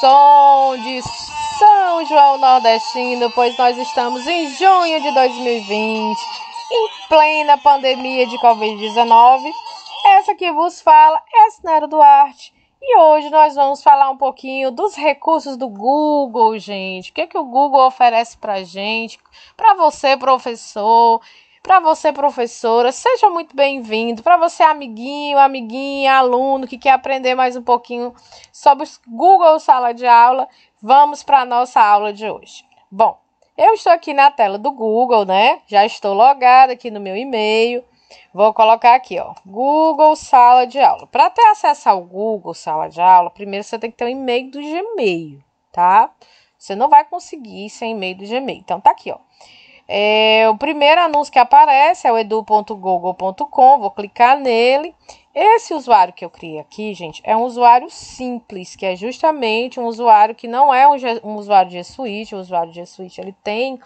som de São João Nordestino, pois nós estamos em junho de 2020, em plena pandemia de Covid-19. Essa que vos fala é Sinara Duarte. E hoje nós vamos falar um pouquinho dos recursos do Google, gente. O que, é que o Google oferece para gente, para você, professor, para você, professora, seja muito bem-vindo. Para você, amiguinho, amiguinha, aluno que quer aprender mais um pouquinho sobre Google Sala de Aula, vamos para a nossa aula de hoje. Bom, eu estou aqui na tela do Google, né? Já estou logada aqui no meu e-mail. Vou colocar aqui, ó, Google Sala de Aula. Para ter acesso ao Google Sala de Aula, primeiro você tem que ter um e-mail do Gmail, tá? Você não vai conseguir sem e-mail do Gmail. Então tá aqui, ó. É, o primeiro anúncio que aparece é o edu.google.com, vou clicar nele. Esse usuário que eu criei aqui, gente, é um usuário simples, que é justamente um usuário que não é um, um usuário de suíte. O usuário de suíte ele tem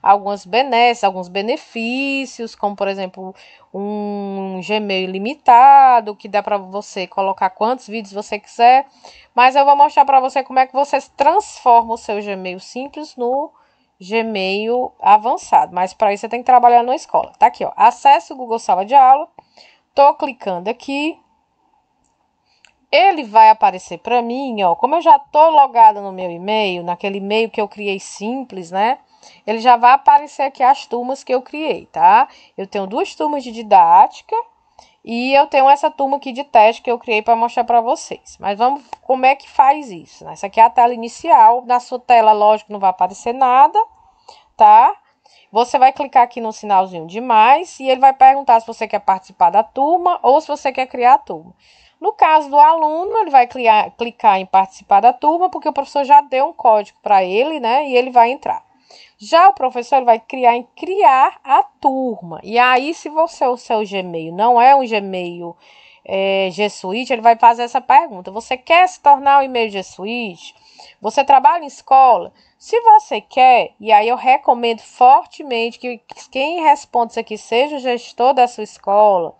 algumas benesses, alguns benefícios, como, por exemplo, um Gmail ilimitado, que dá para você colocar quantos vídeos você quiser. Mas eu vou mostrar para você como é que você transforma o seu Gmail simples no Gmail avançado, mas para isso você tem que trabalhar na escola. Tá aqui, ó. Acesso o Google Sala de Aula. Tô clicando aqui. Ele vai aparecer para mim, ó, como eu já tô logada no meu e-mail, naquele e-mail que eu criei simples, né? Ele já vai aparecer aqui as turmas que eu criei, tá? Eu tenho duas turmas de didática e eu tenho essa turma aqui de teste que eu criei para mostrar para vocês. Mas vamos, como é que faz isso? Né? Essa aqui é a tela inicial. Na sua tela, lógico, não vai aparecer nada, tá? Você vai clicar aqui no sinalzinho de mais e ele vai perguntar se você quer participar da turma ou se você quer criar a turma. No caso do aluno, ele vai clicar, clicar em participar da turma, porque o professor já deu um código para ele, né? E ele vai entrar. Já o professor vai criar em criar a turma. E aí, se você o seu Gmail não é um Gmail é, G Suite, ele vai fazer essa pergunta: você quer se tornar um e-mail G Suite? Você trabalha em escola? Se você quer, e aí eu recomendo fortemente que quem responde isso aqui seja o gestor da sua escola,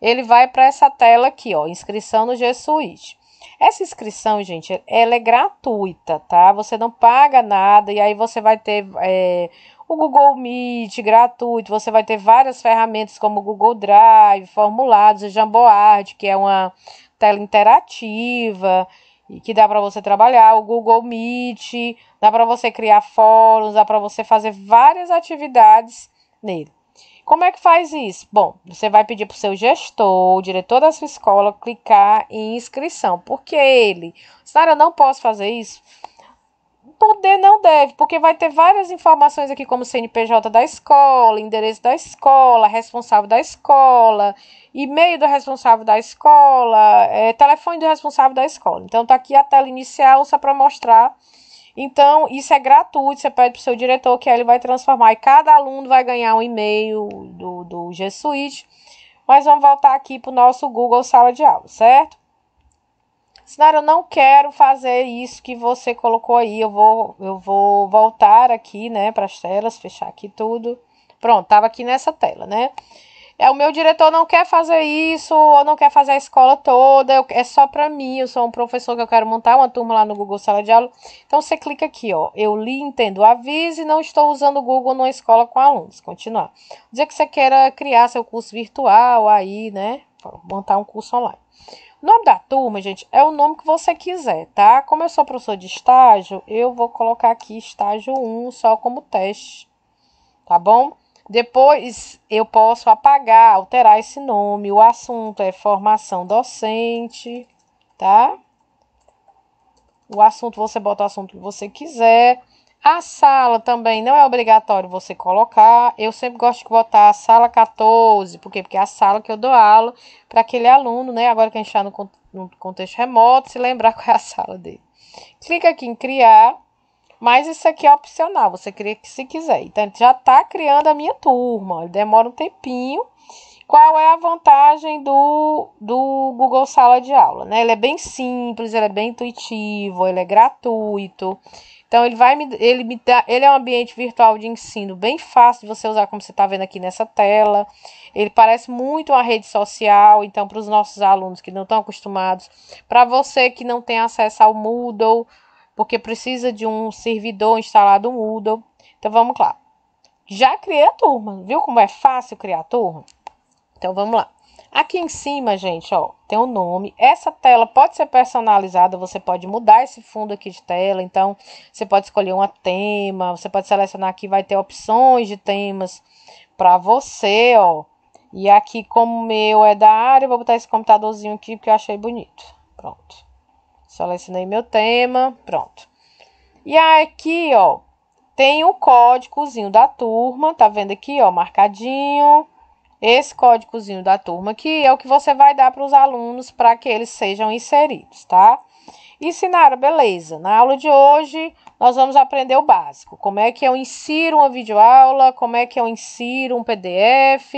ele vai para essa tela aqui, ó, inscrição no G Suite. Essa inscrição, gente, ela é gratuita, tá? Você não paga nada e aí você vai ter é, o Google Meet gratuito, você vai ter várias ferramentas como o Google Drive, formulários, o Jamboard, que é uma tela interativa e que dá para você trabalhar, o Google Meet, dá para você criar fóruns, dá para você fazer várias atividades nele. Como é que faz isso? Bom, você vai pedir para o seu gestor, o diretor da sua escola, clicar em inscrição. Porque ele, Sara, eu não posso fazer isso? Poder não deve, porque vai ter várias informações aqui, como CNPJ da escola, endereço da escola, responsável da escola, e-mail do responsável da escola, é, telefone do responsável da escola. Então, tá aqui a tela inicial só para mostrar então, isso é gratuito, você pede para o seu diretor que ele vai transformar. E cada aluno vai ganhar um e-mail do, do G Suite. Mas vamos voltar aqui para o nosso Google Sala de Aula, certo? Senhora, eu não quero fazer isso que você colocou aí. Eu vou, eu vou voltar aqui, né, para as telas, fechar aqui tudo. Pronto, estava aqui nessa tela, né? é o meu diretor não quer fazer isso, ou não quer fazer a escola toda, eu, é só para mim, eu sou um professor que eu quero montar uma turma lá no Google Sala de Aula. Então você clica aqui, ó, eu li, entendo, avise, não estou usando o Google numa escola com alunos. Continuar. Dizer que você queira criar seu curso virtual aí, né? Montar um curso online. O nome da turma, gente, é o nome que você quiser, tá? Como eu sou professor de estágio, eu vou colocar aqui estágio 1 só como teste, tá bom? Depois eu posso apagar, alterar esse nome. O assunto é formação docente, tá? O assunto você bota o assunto que você quiser. A sala também não é obrigatório você colocar. Eu sempre gosto de botar a sala 14, por quê? Porque é a sala que eu dou aula para aquele aluno, né? Agora que a gente está no, contexto remoto, se lembrar qual é a sala dele. Clica aqui em criar. Mas isso aqui é opcional, você cria que se quiser. Então, ele já está criando a minha turma, ele demora um tempinho. Qual é a vantagem do, do Google Sala de Aula? Né? Ele é bem simples, ele é bem intuitivo, ele é gratuito. Então, ele vai me. Ele, me dá, ele é um ambiente virtual de ensino bem fácil de você usar, como você está vendo aqui nessa tela. Ele parece muito uma rede social, então, para os nossos alunos que não estão acostumados, para você que não tem acesso ao Moodle porque precisa de um servidor instalado no Moodle. Então vamos lá. Já criei a turma, viu como é fácil criar a turma? Então vamos lá. Aqui em cima, gente, ó, tem o um nome. Essa tela pode ser personalizada, você pode mudar esse fundo aqui de tela. Então, você pode escolher um tema, você pode selecionar aqui, vai ter opções de temas para você, ó. E aqui, como o meu é da área, eu vou botar esse computadorzinho aqui porque eu achei bonito. Pronto. Selecionei meu tema, pronto. E aqui, ó, tem o códigozinho da turma, tá vendo aqui, ó, marcadinho. Esse códigozinho da turma aqui é o que você vai dar para os alunos para que eles sejam inseridos, tá? E Sinara, beleza. Na aula de hoje, nós vamos aprender o básico. Como é que eu insiro uma videoaula, como é que eu insiro um PDF,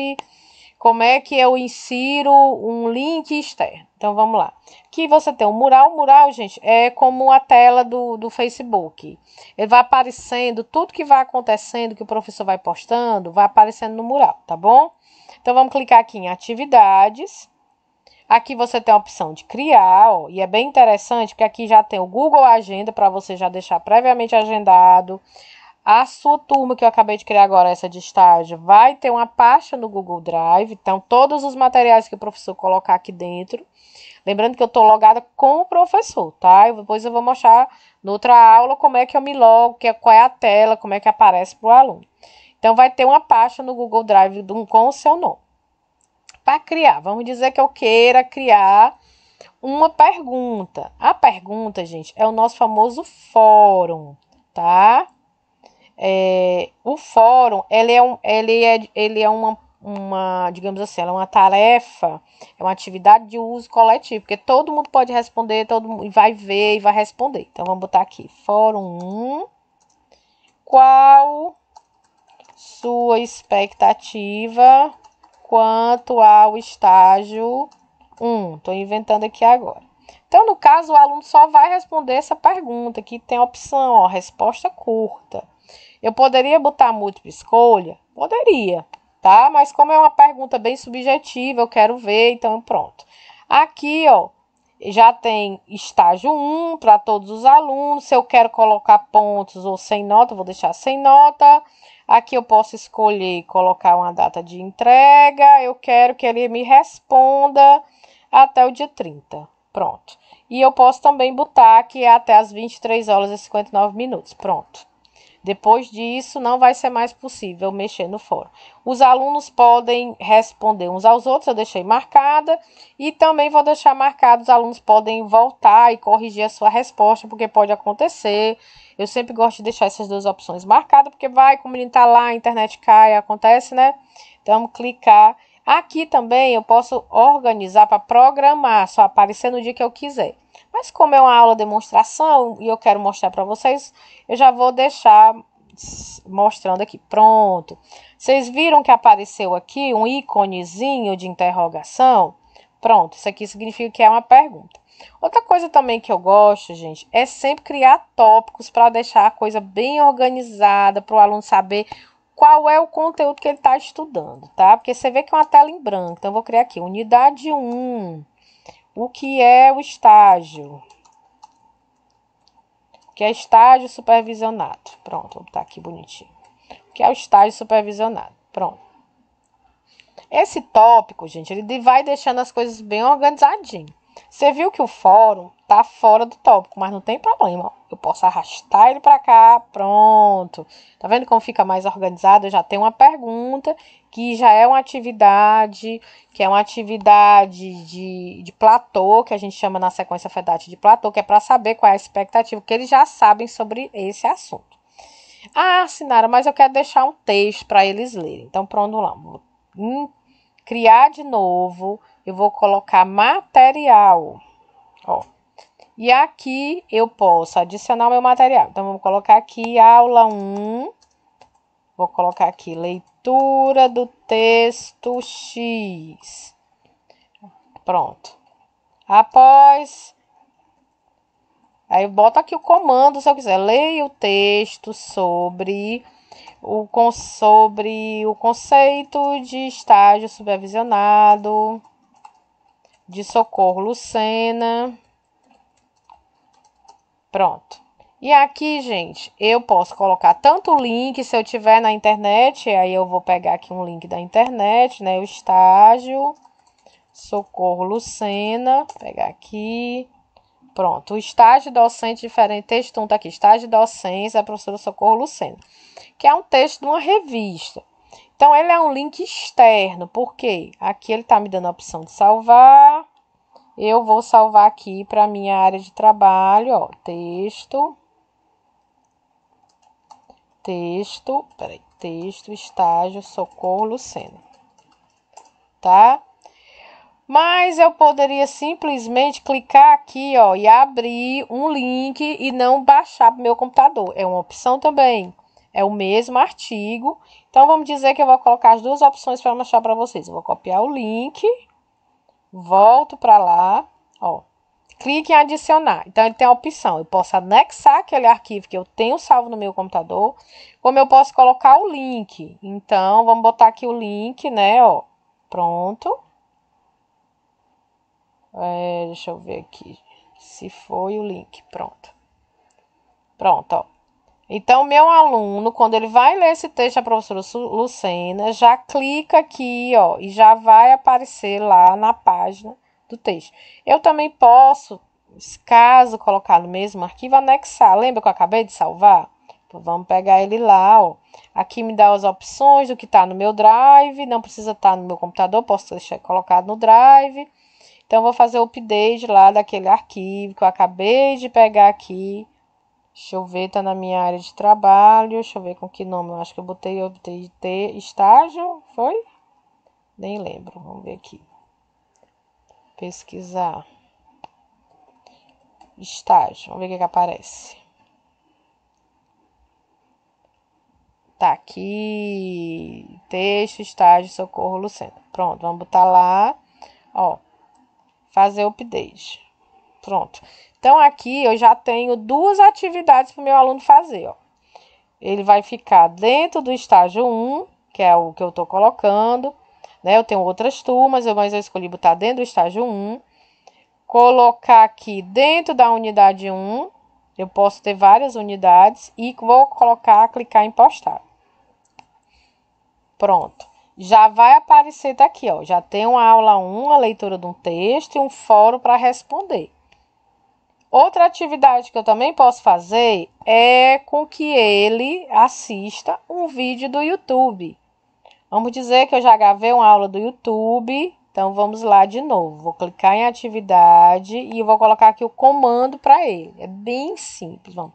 como é que eu insiro um link externo. Então vamos lá. Aqui você tem um mural. O mural, gente, é como a tela do, do Facebook. Ele vai aparecendo, tudo que vai acontecendo, que o professor vai postando, vai aparecendo no mural, tá bom? Então vamos clicar aqui em atividades. Aqui você tem a opção de criar, ó, e é bem interessante porque aqui já tem o Google Agenda para você já deixar previamente agendado. A sua turma que eu acabei de criar agora, essa de estágio, vai ter uma pasta no Google Drive. Então, todos os materiais que o professor colocar aqui dentro. Lembrando que eu estou logada com o professor, tá? depois eu vou mostrar noutra aula como é que eu me logo, que, é, qual é a tela, como é que aparece para o aluno. Então, vai ter uma pasta no Google Drive com o seu nome. Para criar, vamos dizer que eu queira criar uma pergunta. A pergunta, gente, é o nosso famoso fórum, tá? É, o fórum, ele é, um, ele é, ele é uma, uma, digamos assim, é uma tarefa, é uma atividade de uso coletivo, porque todo mundo pode responder, todo mundo vai ver e vai responder. Então, vamos botar aqui, fórum 1, qual sua expectativa quanto ao estágio 1? Estou inventando aqui agora. Então, no caso, o aluno só vai responder essa pergunta, que tem a opção, ó, resposta curta. Eu poderia botar múltipla escolha? Poderia, tá? Mas como é uma pergunta bem subjetiva, eu quero ver, então pronto. Aqui, ó, já tem estágio 1 para todos os alunos. Se eu quero colocar pontos ou sem nota, vou deixar sem nota. Aqui eu posso escolher colocar uma data de entrega. Eu quero que ele me responda até o dia 30. Pronto. E eu posso também botar que é até as 23 horas e 59 minutos. Pronto. Depois disso, não vai ser mais possível mexer no fórum. Os alunos podem responder uns aos outros, eu deixei marcada, e também vou deixar marcado, os alunos podem voltar e corrigir a sua resposta, porque pode acontecer. Eu sempre gosto de deixar essas duas opções marcadas, porque vai, como ele está lá, a internet cai, acontece, né? Então, clicar Aqui também eu posso organizar para programar, só aparecer no dia que eu quiser. Mas como é uma aula demonstração e eu quero mostrar para vocês, eu já vou deixar mostrando aqui. Pronto. Vocês viram que apareceu aqui um íconezinho de interrogação? Pronto, isso aqui significa que é uma pergunta. Outra coisa também que eu gosto, gente, é sempre criar tópicos para deixar a coisa bem organizada, para o aluno saber qual é o conteúdo que ele está estudando, tá? Porque você vê que é uma tela em branco. Então, eu vou criar aqui, unidade 1, o que é o estágio? O que é estágio supervisionado. Pronto, vou botar aqui bonitinho. O que é o estágio supervisionado. Pronto. Esse tópico, gente, ele vai deixando as coisas bem organizadinho. Você viu que o fórum tá fora do tópico, mas não tem problema. Eu posso arrastar ele para cá, pronto. Tá vendo como fica mais organizado? Eu já tenho uma pergunta que já é uma atividade, que é uma atividade de, de platô, que a gente chama na sequência FEDAT de platô, que é para saber qual é a expectativa, que eles já sabem sobre esse assunto. Ah, Sinara, mas eu quero deixar um texto para eles lerem. Então, pronto lá criar de novo, eu vou colocar material, ó. E aqui eu posso adicionar o meu material. Então, vamos colocar aqui aula 1. Vou colocar aqui leitura do texto X. Pronto. Após. Aí eu boto aqui o comando, se eu quiser. Leia o texto sobre o com, sobre o conceito de estágio supervisionado de Socorro Lucena. Pronto. E aqui, gente, eu posso colocar tanto o link, se eu tiver na internet, aí eu vou pegar aqui um link da internet, né? O estágio Socorro Lucena, pegar aqui. Pronto, o estágio docente diferente, texto 1 está aqui, estágio docente, a professora Socorro Lucena, que é um texto de uma revista. Então, ele é um link externo, porque aqui ele está me dando a opção de salvar. Eu vou salvar aqui para minha área de trabalho, ó, texto, texto, peraí, texto, estágio, socorro, Lucena, tá? Mas eu poderia simplesmente clicar aqui, ó, e abrir um link e não baixar para meu computador. É uma opção também. É o mesmo artigo. Então vamos dizer que eu vou colocar as duas opções para mostrar para vocês. Eu vou copiar o link, volto para lá, ó. Clique em adicionar. Então ele tem a opção, eu posso anexar aquele arquivo que eu tenho salvo no meu computador, como eu posso colocar o link. Então vamos botar aqui o link, né, ó. Pronto. É, deixa eu ver aqui. Se foi o link, pronto. Pronto, ó. Então, meu aluno, quando ele vai ler esse texto da professora Lucena, já clica aqui, ó, e já vai aparecer lá na página do texto. Eu também posso, caso colocar no mesmo arquivo, anexar. Lembra que eu acabei de salvar? vamos pegar ele lá, ó. Aqui me dá as opções do que está no meu drive, não precisa estar tá no meu computador, posso deixar colocado no drive. Então, vou fazer o update lá daquele arquivo que eu acabei de pegar aqui. Deixa eu ver, tá na minha área de trabalho. Deixa eu ver com que nome. Eu acho que eu botei, eu botei T, estágio, foi? Nem lembro. Vamos ver aqui. Pesquisar. Estágio. Vamos ver o que, que aparece. Tá aqui. Texto, estágio, socorro, Lucena. Pronto, vamos botar lá. Ó, fazer o update. Pronto. Então aqui eu já tenho duas atividades para o meu aluno fazer, ó. Ele vai ficar dentro do estágio 1, que é o que eu estou colocando, né? Eu tenho outras turmas, mas eu escolhi botar dentro do estágio 1. Colocar aqui dentro da unidade 1, eu posso ter várias unidades e vou colocar, clicar em postar. Pronto já vai aparecer daqui, ó. Já tem uma aula 1, a leitura de um texto e um fórum para responder. Outra atividade que eu também posso fazer é com que ele assista um vídeo do YouTube. Vamos dizer que eu já gravei uma aula do YouTube, então vamos lá de novo. Vou clicar em atividade e vou colocar aqui o comando para ele. É bem simples, vamos.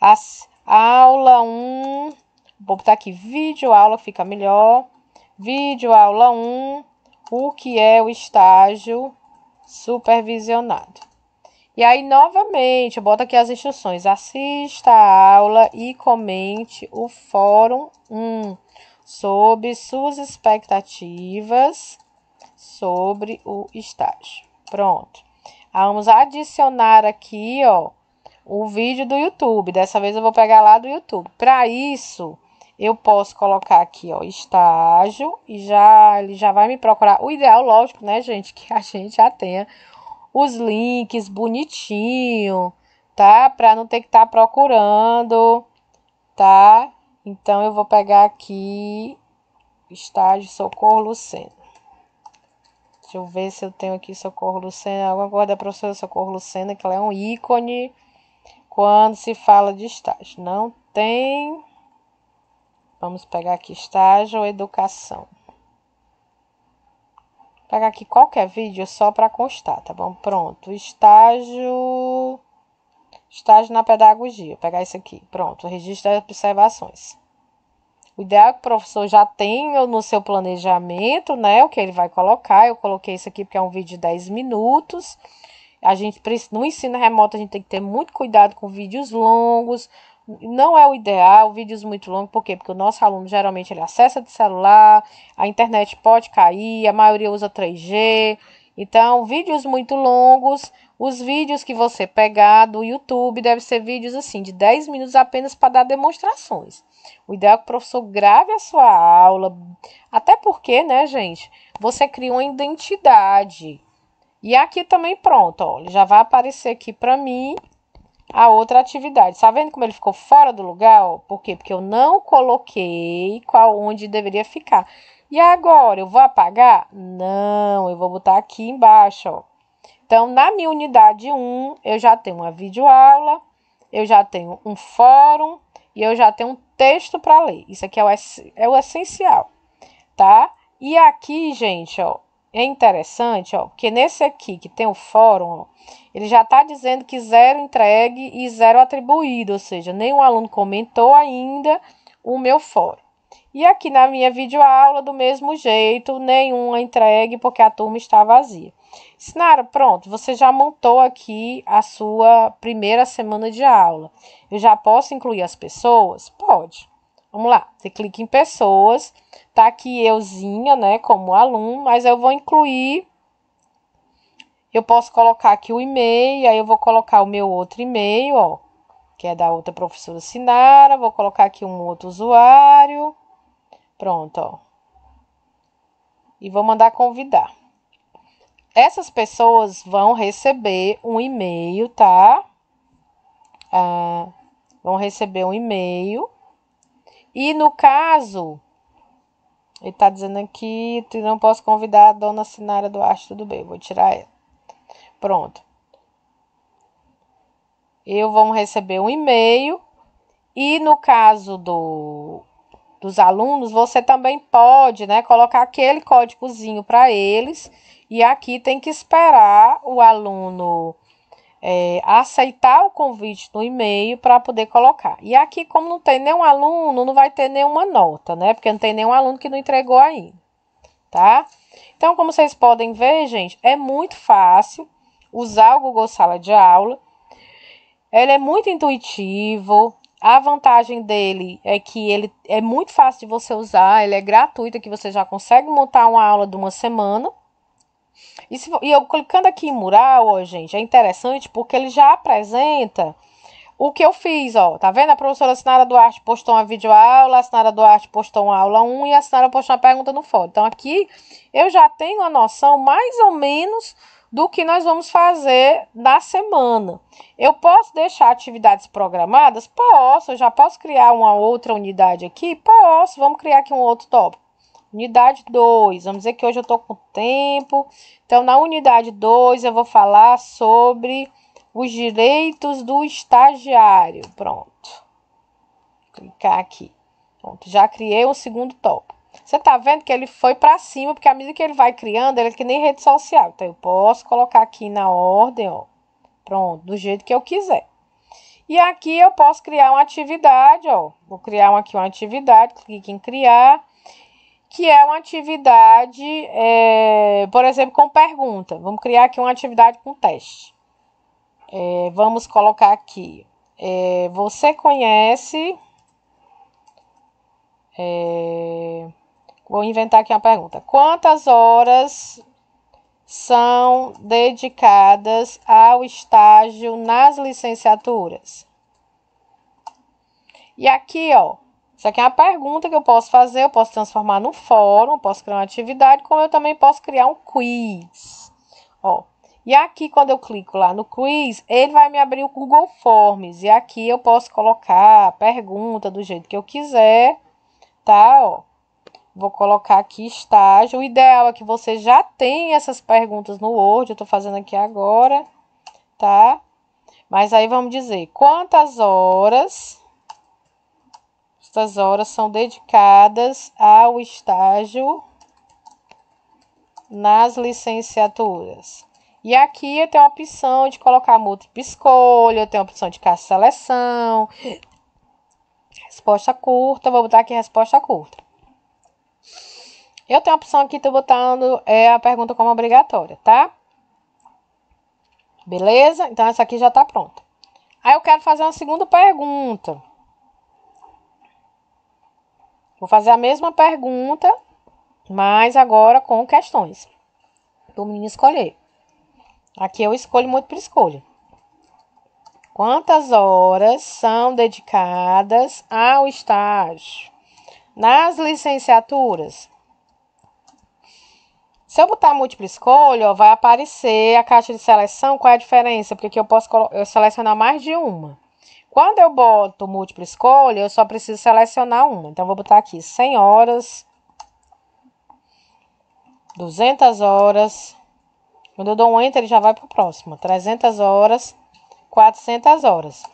As, aula 1, vou botar aqui vídeo, aula fica melhor. Vídeo aula 1: O que é o estágio supervisionado? E aí, novamente, bota aqui as instruções. Assista a aula e comente o Fórum 1 sobre suas expectativas sobre o estágio. Pronto. Ah, vamos adicionar aqui, ó, o vídeo do YouTube. Dessa vez eu vou pegar lá do YouTube. Para isso, eu posso colocar aqui, ó, estágio e já ele já vai me procurar. O ideal, lógico, né, gente, que a gente já tenha os links bonitinho, tá? Para não ter que estar tá procurando, tá? Então eu vou pegar aqui estágio Socorro Lucena. Deixa eu ver se eu tenho aqui Socorro Lucena, alguma coisa da professora Socorro Lucena, que ela é um ícone quando se fala de estágio. Não tem Vamos pegar aqui estágio ou educação. Vou pegar aqui qualquer vídeo só para constar, tá bom? Pronto, estágio estágio na pedagogia. Vou pegar isso aqui. Pronto, registro de observações. O ideal é que o professor já tenha no seu planejamento, né, o que ele vai colocar. Eu coloquei isso aqui porque é um vídeo de 10 minutos. A gente no ensino remoto a gente tem que ter muito cuidado com vídeos longos, não é o ideal, vídeos é muito longos, por quê? Porque o nosso aluno geralmente ele acessa de celular, a internet pode cair, a maioria usa 3G. Então, vídeos muito longos, os vídeos que você pegar do YouTube devem ser vídeos assim, de 10 minutos apenas para dar demonstrações. O ideal é que o professor grave a sua aula, até porque, né, gente, você cria uma identidade. E aqui também, pronto, ó, já vai aparecer aqui para mim a outra atividade. Está vendo como ele ficou fora do lugar? Por quê? Porque eu não coloquei qual onde deveria ficar. E agora, eu vou apagar? Não, eu vou botar aqui embaixo, ó. Então, na minha unidade 1, eu já tenho uma videoaula, eu já tenho um fórum e eu já tenho um texto para ler. Isso aqui é o, é o essencial, tá? E aqui, gente, ó, é interessante, ó, que nesse aqui que tem o fórum, ó, ele já está dizendo que zero entregue e zero atribuído, ou seja, nenhum aluno comentou ainda o meu fórum. E aqui na minha videoaula, do mesmo jeito, nenhuma entregue porque a turma está vazia. Sinara, pronto, você já montou aqui a sua primeira semana de aula. Eu já posso incluir as pessoas? Pode. Vamos lá, você clica em pessoas, tá aqui euzinha, né, como aluno, mas eu vou incluir, eu posso colocar aqui o e-mail, aí eu vou colocar o meu outro e-mail, ó, que é da outra professora Sinara, vou colocar aqui um outro usuário, pronto, ó. E vou mandar convidar. Essas pessoas vão receber um e-mail, tá? Ah, vão receber um e-mail e no caso, ele está dizendo aqui, não posso convidar a dona Sinara Arte, tudo bem, vou tirar ela. Pronto. Eu vou receber um e-mail e no caso do, dos alunos, você também pode, né, colocar aquele códigozinho para eles e aqui tem que esperar o aluno é, aceitar o convite no e-mail para poder colocar. E aqui, como não tem nenhum aluno, não vai ter nenhuma nota, né? Porque não tem nenhum aluno que não entregou ainda, tá? Então, como vocês podem ver, gente, é muito fácil usar o Google Sala de Aula. Ele é muito intuitivo. A vantagem dele é que ele é muito fácil de você usar, ele é gratuito, que você já consegue montar uma aula de uma semana e, se, e eu clicando aqui em mural, ó, gente, é interessante porque ele já apresenta o que eu fiz, ó. Tá vendo? A professora do Duarte postou uma videoaula, a do Duarte postou uma aula 1 e a postou uma pergunta no fórum. Então, aqui eu já tenho uma noção mais ou menos do que nós vamos fazer na semana. Eu posso deixar atividades programadas? Posso. Eu já posso criar uma outra unidade aqui? Posso. Vamos criar aqui um outro tópico. Unidade 2, vamos dizer que hoje eu estou com tempo. Então, na unidade 2, eu vou falar sobre os direitos do estagiário. Pronto. Clicar aqui. Pronto, já criei um segundo tópico. Você tá vendo que ele foi para cima, porque à medida que ele vai criando, ele é que nem rede social. Então, eu posso colocar aqui na ordem, ó. Pronto, do jeito que eu quiser. E aqui eu posso criar uma atividade, ó. Vou criar aqui uma atividade, clique em criar que é uma atividade, é, por exemplo, com pergunta. Vamos criar aqui uma atividade com teste. É, vamos colocar aqui. É, você conhece. É, vou inventar aqui uma pergunta. Quantas horas são dedicadas ao estágio nas licenciaturas? E aqui, ó, isso aqui é uma pergunta que eu posso fazer, eu posso transformar num fórum, posso criar uma atividade, como eu também posso criar um quiz. Ó, e aqui quando eu clico lá no quiz, ele vai me abrir o Google Forms. E aqui eu posso colocar a pergunta do jeito que eu quiser, tá? Ó, vou colocar aqui estágio. O ideal é que você já tenha essas perguntas no Word, eu tô fazendo aqui agora, tá? Mas aí vamos dizer, quantas horas estas horas são dedicadas ao estágio nas licenciaturas. E aqui eu tenho a opção de colocar múltipla escolha, eu tenho a opção de caça-seleção, resposta curta, vou botar aqui resposta curta. Eu tenho a opção aqui, tô botando é, a pergunta como obrigatória, tá? Beleza? Então, essa aqui já tá pronta. Aí eu quero fazer uma segunda pergunta. Vou fazer a mesma pergunta, mas agora com questões. Do menino escolher. Aqui eu escolho muito por escolha. Quantas horas são dedicadas ao estágio? Nas licenciaturas, se eu botar múltipla escolha, ó, vai aparecer a caixa de seleção. Qual é a diferença? Porque aqui eu posso eu selecionar mais de uma. Quando eu boto múltipla escolha, eu só preciso selecionar uma. Então, vou botar aqui 100 horas, 200 horas. Quando eu dou um enter, ele já vai para o próximo. 300 horas, 400 horas.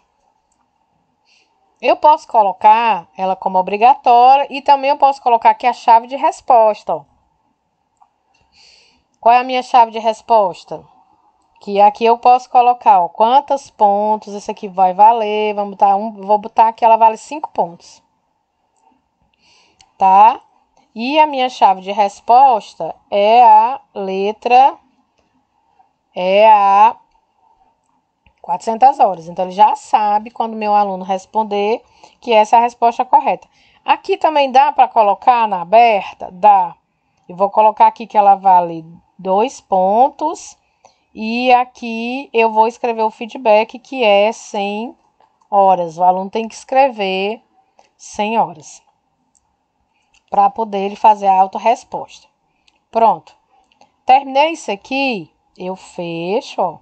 Eu posso colocar ela como obrigatória e também eu posso colocar aqui a chave de resposta. Ó. Qual é a minha chave de resposta? Que aqui eu posso colocar, ó, quantos pontos esse aqui vai valer. Vamos botar um, vou botar que ela vale cinco pontos. Tá? E a minha chave de resposta é a letra é a 400 horas. Então ele já sabe quando meu aluno responder que essa é a resposta correta. Aqui também dá para colocar na aberta, dá. Eu vou colocar aqui que ela vale dois pontos e aqui eu vou escrever o feedback, que é 100 horas. O aluno tem que escrever 100 horas para poder ele fazer a autorresposta. Pronto. Terminei isso aqui, eu fecho, ó.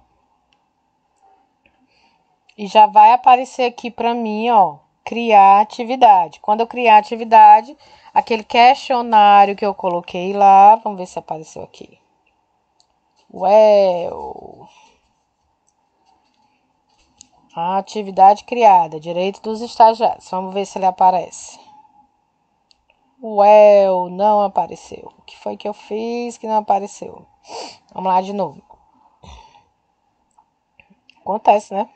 E já vai aparecer aqui para mim, ó, criar atividade. Quando eu criar atividade, aquele questionário que eu coloquei lá, vamos ver se apareceu aqui. Well. A atividade criada, direito dos estagiários. Vamos ver se ele aparece. Well, não apareceu. O que foi que eu fiz que não apareceu? Vamos lá de novo. Acontece, né?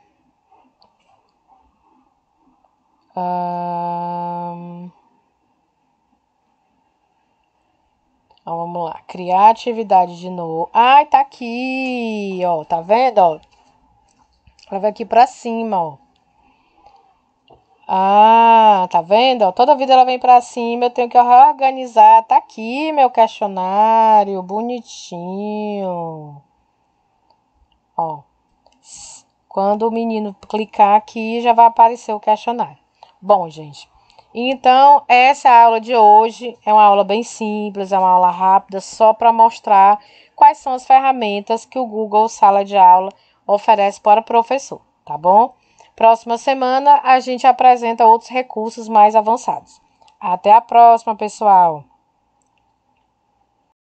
Um... Então vamos lá, criar atividade de novo. Ai, tá aqui, ó, tá vendo, ó? Ela vai aqui pra cima, ó. Ah, tá vendo? Ó, toda vida ela vem pra cima, eu tenho que organizar. Tá aqui meu questionário, bonitinho. Ó, quando o menino clicar aqui, já vai aparecer o questionário. Bom, gente, então, essa aula de hoje é uma aula bem simples, é uma aula rápida, só para mostrar quais são as ferramentas que o Google Sala de Aula oferece para o professor, tá bom? Próxima semana a gente apresenta outros recursos mais avançados. Até a próxima, pessoal!